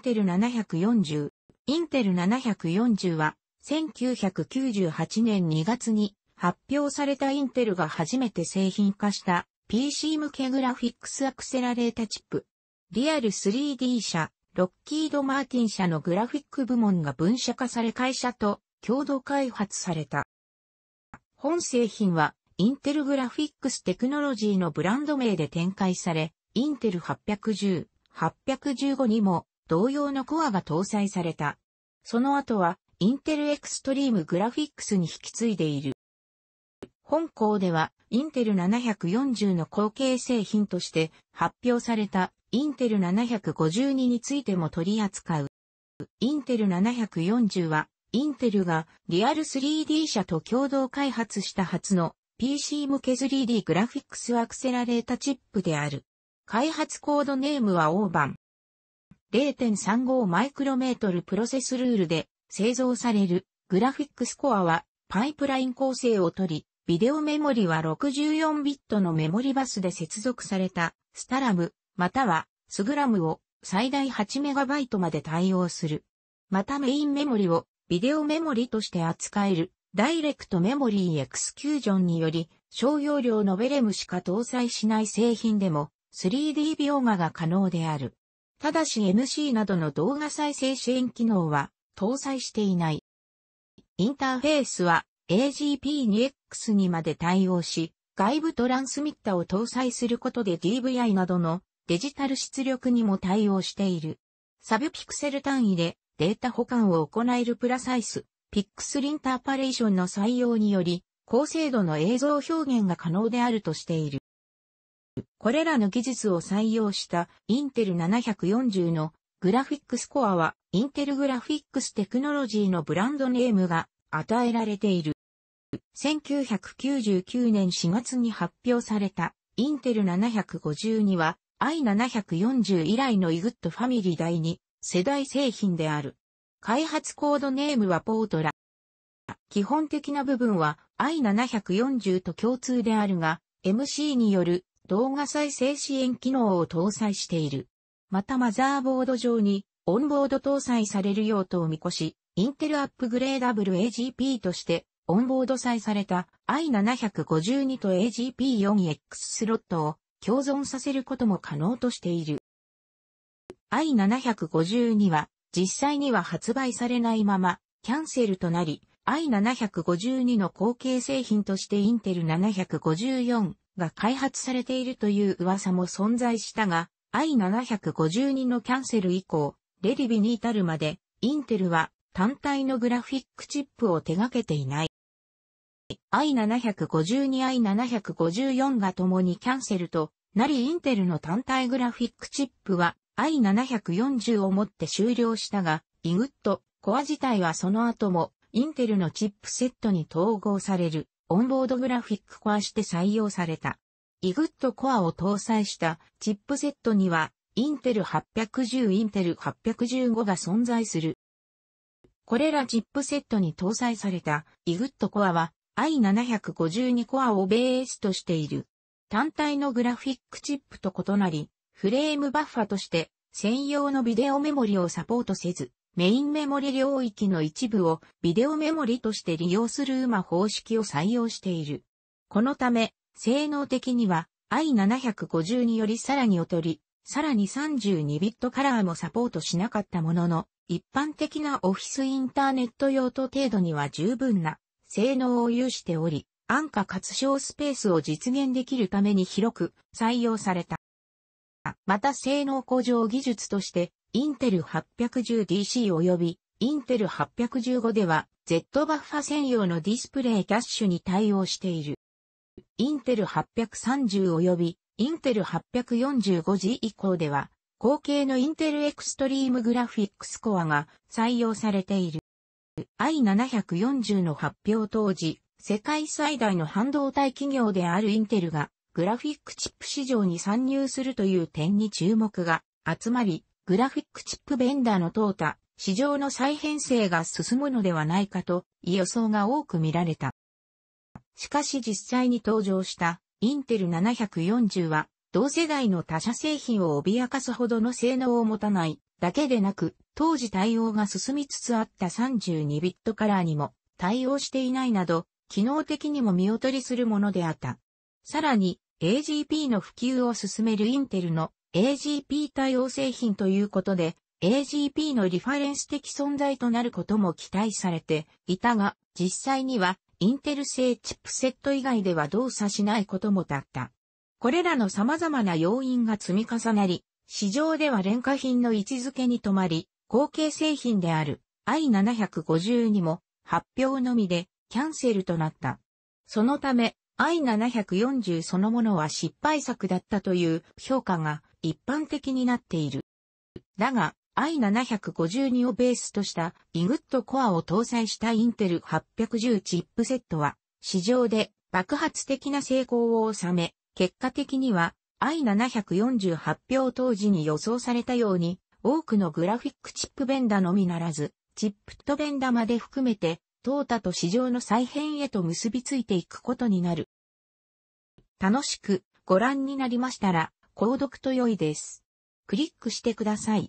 ンテル740。インテル740は、1998年2月に発表されたインテルが初めて製品化した PC 向けグラフィックスアクセラレータチップ。リアル 3D 社、ロッキード・マーティン社のグラフィック部門が分社化され会社と共同開発された。本製品は、インテルグラフィックステクノロジーのブランド名で展開され、インテル810、815にも同様のコアが搭載された。その後は、インテルエクストリームグラフィックスに引き継いでいる。本校では、インテル740の後継製品として発表されたインテル752についても取り扱う。インテル740は、インテルがリアル 3D 社と共同開発した初の PC 向け 3D グラフィックスアクセラレータチップである。開発コードネームはオーバン。0.35マイクロメートルプロセスルールで製造されるグラフィックスコアはパイプライン構成をとり、ビデオメモリは64ビットのメモリバスで接続されたスタラムまたはスグラムを最大8イトまで対応する。またメインメモリをビデオメモリとして扱えるダイレクトメモリーエクスキュージョンにより商容量のベレムしか搭載しない製品でも 3D 描画が可能である。ただし MC などの動画再生支援機能は搭載していない。インターフェースは AGP2X にまで対応し、外部トランスミッタを搭載することで DVI などのデジタル出力にも対応している。サブピクセル単位でデータ保管を行えるプラサイス、ピックスリンターパレーションの採用により、高精度の映像表現が可能であるとしている。これらの技術を採用したインテル740のグラフィックスコアはインテルグラフィックステクノロジーのブランドネームが与えられている。1999年4月に発表されたインテル752は i740 以来のイグッドファミリー第2世代製品である。開発コードネームはポートラ。基本的な部分は i740 と共通であるが、MC による動画再生支援機能を搭載している。またマザーボード上にオンボード搭載される用途を見越し、インテルアップグレーダブル AGP としてオンボード再された i752 と AGP4X スロットを共存させることも可能としている。i752 は実際には発売されないままキャンセルとなり i752 の後継製品としてインテル754が開発されているという噂も存在したが、i752 のキャンセル以降、レリビに至るまで、インテルは単体のグラフィックチップを手掛けていない。i752、i754 が共にキャンセルとなりインテルの単体グラフィックチップは i740 をもって終了したが、イグットコア自体はその後もインテルのチップセットに統合されるオンボードグラフィックコアして採用された。イグットコアを搭載したチップセットには、インテル810、インテル815が存在する。これらチップセットに搭載されたイグットコアは i752 コアをベースとしている。単体のグラフィックチップと異なり、フレームバッファとして専用のビデオメモリをサポートせず、メインメモリ領域の一部をビデオメモリとして利用する馬方式を採用している。このため、性能的には i750 によりさらに劣り、さらに32ビットカラーもサポートしなかったものの、一般的なオフィスインターネット用途程度には十分な性能を有しており、安価かつ小スペースを実現できるために広く採用された。また性能向上技術としてインテル 810DC 及びインテル815では Z バッファ専用のディスプレイキャッシュに対応している。インテル830及びインテル 845G 以降では後継のインテルエクストリームグラフィックスコアが採用されている。i740 の発表当時、世界最大の半導体企業であるインテルがグラフィックチップ市場に参入するという点に注目が集まり、グラフィックチップベンダーの淘汰、市場の再編成が進むのではないかと予想が多く見られた。しかし実際に登場したインテル740は同世代の他社製品を脅かすほどの性能を持たないだけでなく当時対応が進みつつあった32ビットカラーにも対応していないなど機能的にも見劣りするものであった。さらに AGP の普及を進めるインテルの AGP 対応製品ということで、AGP のリファレンス的存在となることも期待されていたが、実際にはインテル製チップセット以外では動作しないこともだった。これらの様々な要因が積み重なり、市場では廉価品の位置づけに止まり、後継製品である i750 にも発表のみでキャンセルとなった。そのため i740 そのものは失敗作だったという評価が一般的になっている。だが、i752 をベースとしたイグッドコアを搭載したインテル810チップセットは、市場で爆発的な成功を収め、結果的には i740 発表当時に予想されたように、多くのグラフィックチップベンダのみならず、チップとベンダまで含めて、淘汰と市場の再編へと結びついていくことになる。楽しくご覧になりましたら、購読と良いです。クリックしてください。